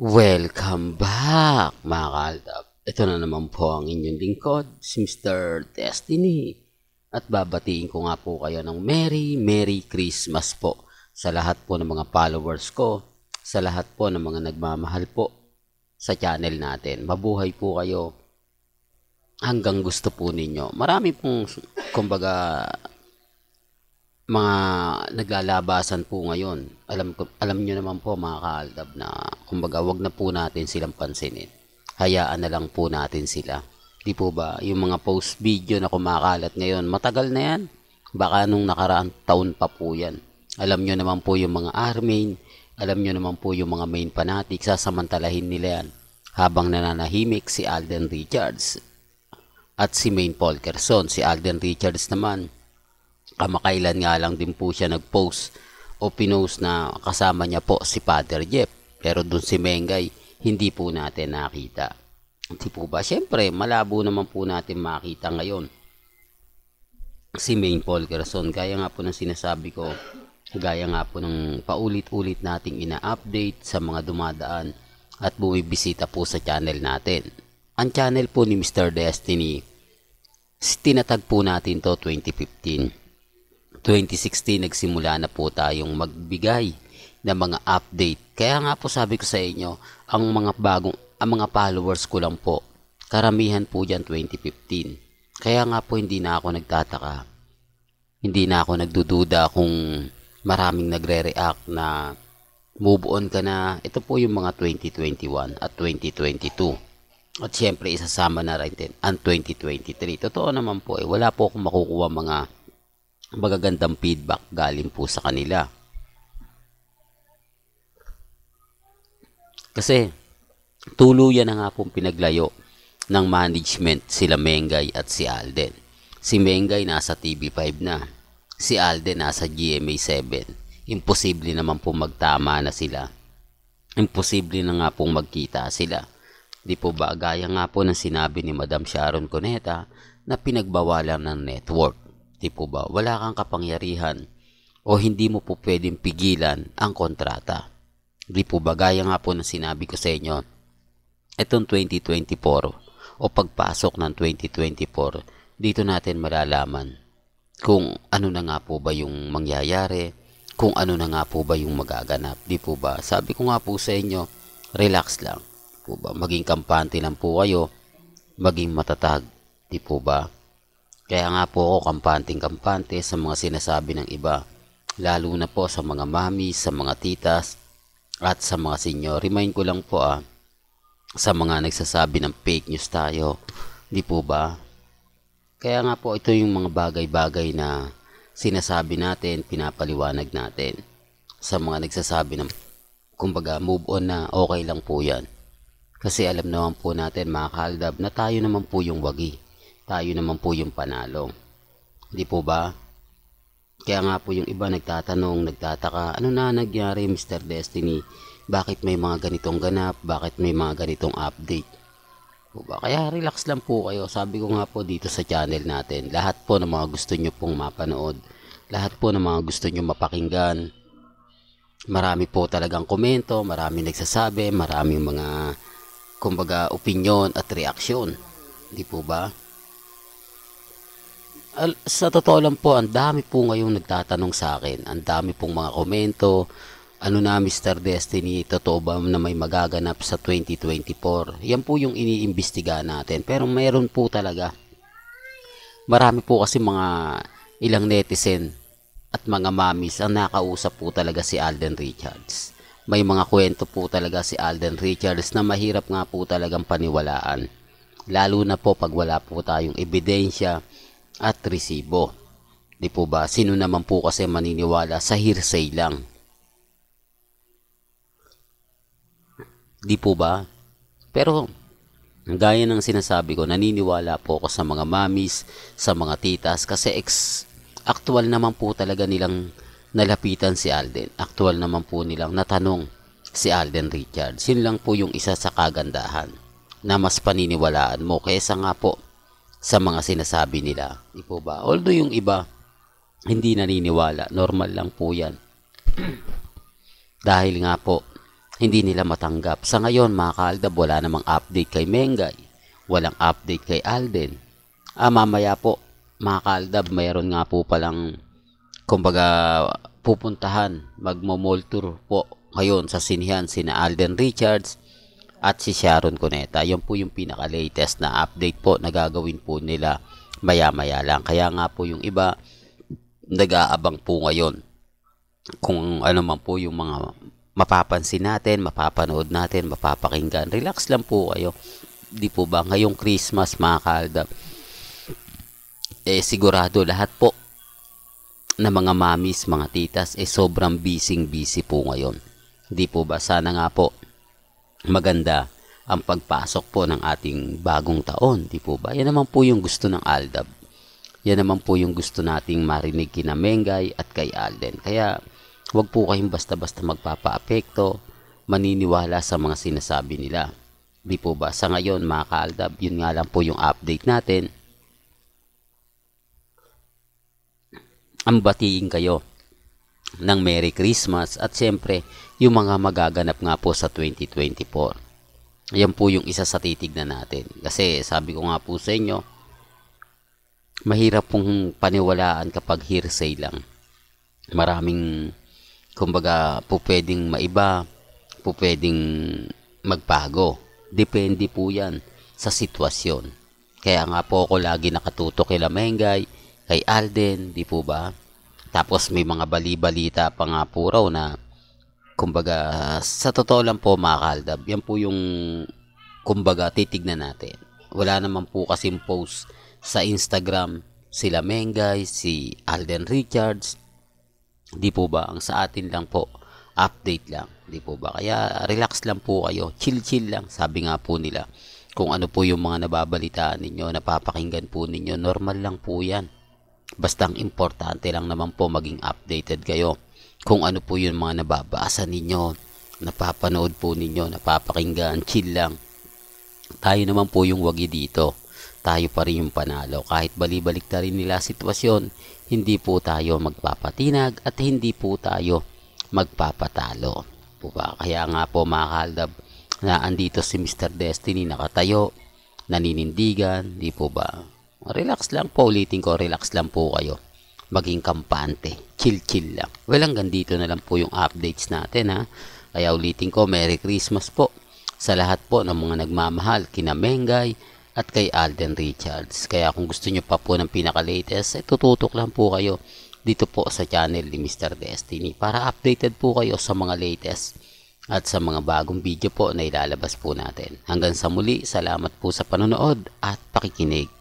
Welcome back mga kaaldab. Ito na naman po ang inyong lingkod, si Mr. Destiny. At babatiin ko nga po kayo ng Merry Merry Christmas po sa lahat po ng mga followers ko, sa lahat po ng mga nagmamahal po sa channel natin. Mabuhay po kayo hanggang gusto po ninyo. Marami pong kumbaga mga naglalabasan po ngayon, alam ko alam niyo naman po mga kaaldab na kumbaga wag na po natin silang pansinin. Hayaan na lang po natin sila. Di po ba yung mga post video na kumakalat ngayon, matagal na yan. Baka nung nakaraang taon pa po yan. Alam niyo naman po yung mga army, alam niyo naman po yung mga main fanatic, sasamantalahin nila yan habang nananahimik si Alden Richards at si Main Paul Kerson. Si Alden Richards naman, kamakailan nga lang din po siya nag-post o pinost na kasama niya po si Father Jeff. Pero dun si Mengay, hindi po natin nakita. Hindi po ba? Siyempre, malabo naman po natin makita ngayon si Main Paul Gerson. Gaya nga po ng sinasabi ko, gaya nga po ng paulit-ulit nating ina-update sa mga dumadaan at bumibisita po sa channel natin. Ang channel po ni Mr. Destiny, tinatag po natin to 2015 2016 nagsimula na po tayong magbigay ng mga update. Kaya nga po sabi ko sa inyo, ang mga bagong ang mga followers ko lang po. Karamihan po diyan 2015. Kaya nga po hindi na ako nagtataka. Hindi na ako nagdududa kung maraming nagre-react na move on ka na. Ito po yung mga 2021 at 2022. At siyempre isasama na rin din ang 2023. Totoo naman po eh, wala po akong makukuha mga magagandang feedback galing po sa kanila. Kasi tuluyan na nga pong pinaglayo ng management sila Mengay at si Alden. Si Mengay nasa TV5 na. Si Alden nasa GMA7. Imposible naman pong magtama na sila. Imposible na nga pong magkita sila. Di po ba gaya nga po ng sinabi ni Madam Sharon Cuneta na pinagbawalan ng network Di po ba? Wala kang kapangyarihan o hindi mo po pwedeng pigilan ang kontrata. Di po ba? Gaya nga po ng sinabi ko sa inyo, itong 2024 o pagpasok ng 2024, dito natin malalaman kung ano na nga po ba yung mangyayari, kung ano na nga po ba yung magaganap. Di po ba? Sabi ko nga po sa inyo, relax lang. po ba? Maging kampante lang po kayo, maging matatag. Di po ba? Kaya nga po ako kampanting-kampante sa mga sinasabi ng iba, lalo na po sa mga mami, sa mga titas, at sa mga senyo. Remind ko lang po ah, sa mga nagsasabi ng fake news tayo, di po ba? Kaya nga po ito yung mga bagay-bagay na sinasabi natin, pinapaliwanag natin sa mga nagsasabi ng kumbaga move on na okay lang po yan. Kasi alam naman po natin mga kaldab na tayo naman po yung wagi tayo naman po yung panalo. Hindi po ba? Kaya nga po yung iba nagtatanong, nagtataka, ano na nangyari Mr. Destiny? Bakit may mga ganitong ganap? Bakit may mga ganitong update? Po ba? Kaya relax lang po kayo. Sabi ko nga po dito sa channel natin, lahat po ng mga gusto nyo pong mapanood, lahat po ng mga gusto nyo mapakinggan, marami po talagang komento, marami nagsasabi, maraming mga kumbaga opinion at reaksyon. Hindi po ba? sa totoo lang po, ang dami po ngayon nagtatanong sa akin. Ang dami pong mga komento. Ano na Mr. Destiny, totoo ba na may magaganap sa 2024? Yan po yung iniimbestiga natin. Pero meron po talaga. Marami po kasi mga ilang netizen at mga mamis ang nakausap po talaga si Alden Richards. May mga kwento po talaga si Alden Richards na mahirap nga po talagang paniwalaan. Lalo na po pag wala po tayong ebidensya at resibo. Di po ba, sino naman po kasi maniniwala sa hearsay lang? Di po ba? Pero, gaya ng sinasabi ko, naniniwala po ako sa mga mamis, sa mga titas, kasi ex, actual naman po talaga nilang nalapitan si Alden. Actual naman po nilang natanong si Alden Richard. Sino lang po yung isa sa kagandahan na mas paniniwalaan mo kaysa nga po sa mga sinasabi nila. Di po ba? Although yung iba, hindi naniniwala. Normal lang po yan. Dahil nga po, hindi nila matanggap. Sa ngayon, mga kaaldab, wala namang update kay Mengay. Walang update kay Alden. Ah, mamaya po, mga kaaldab, mayroon nga po palang, kumbaga, pupuntahan, magmo-mall tour po ngayon sa sinihan sina Alden Richards, at si Sharon Cuneta. Yan po yung pinaka-latest na update po na gagawin po nila maya-maya lang. Kaya nga po yung iba nag-aabang po ngayon kung ano man po yung mga mapapansin natin, mapapanood natin, mapapakinggan. Relax lang po kayo. Di po ba ngayong Christmas mga kaaldap? Eh sigurado lahat po na mga mamis, mga titas, eh sobrang busy-busy po ngayon. Di po ba? Sana nga po maganda ang pagpasok po ng ating bagong taon, di po ba? Yan naman po yung gusto ng Aldab. Yan naman po yung gusto nating marinig kina Mengay at kay Alden. Kaya huwag po kayong basta-basta magpapa-apekto, maniniwala sa mga sinasabi nila. Di po ba? Sa ngayon mga ka-Aldab, yun nga lang po yung update natin. Ang batiin kayo ng Merry Christmas at siyempre yung mga magaganap nga po sa 2024. Yan po yung isa sa titignan natin. Kasi sabi ko nga po sa inyo, mahirap pong paniwalaan kapag hearsay lang. Maraming, kumbaga, po pwedeng maiba, po pwedeng magpago. Depende po yan sa sitwasyon. Kaya nga po ako lagi nakatuto kay Lamengay, kay Alden, di po ba? Tapos may mga bali-balita pa nga po raw na kumbaga sa totoo lang po mga kaldab, yan po yung kumbaga titignan natin. Wala naman po kasi post sa Instagram sila Mengay, si Alden Richards. Di po ba? Ang sa atin lang po, update lang. Di po ba? Kaya relax lang po kayo. Chill-chill lang. Sabi nga po nila kung ano po yung mga nababalitaan ninyo, napapakinggan po ninyo, normal lang po yan. Basta ang importante lang naman po maging updated kayo kung ano po yung mga nababasa ninyo, napapanood po ninyo, napapakinggan, chill lang. Tayo naman po yung wagi dito. Tayo pa rin yung panalo. Kahit balibalik na rin nila sitwasyon, hindi po tayo magpapatinag at hindi po tayo magpapatalo. Po Kaya nga po mga kaldab, na andito si Mr. Destiny nakatayo, naninindigan, di po ba? Relax lang po, ulitin ko, relax lang po kayo. Maging kampante, chill-chill lang. Well, hanggang dito na lang po yung updates natin ha. Kaya ulitin ko, Merry Christmas po sa lahat po ng mga nagmamahal, kina Mengay at kay Alden Richards. Kaya kung gusto nyo pa po ng pinaka-latest, eh, tututok lang po kayo dito po sa channel ni Mr. Destiny para updated po kayo sa mga latest at sa mga bagong video po na ilalabas po natin. Hanggang sa muli, salamat po sa panonood at pakikinig.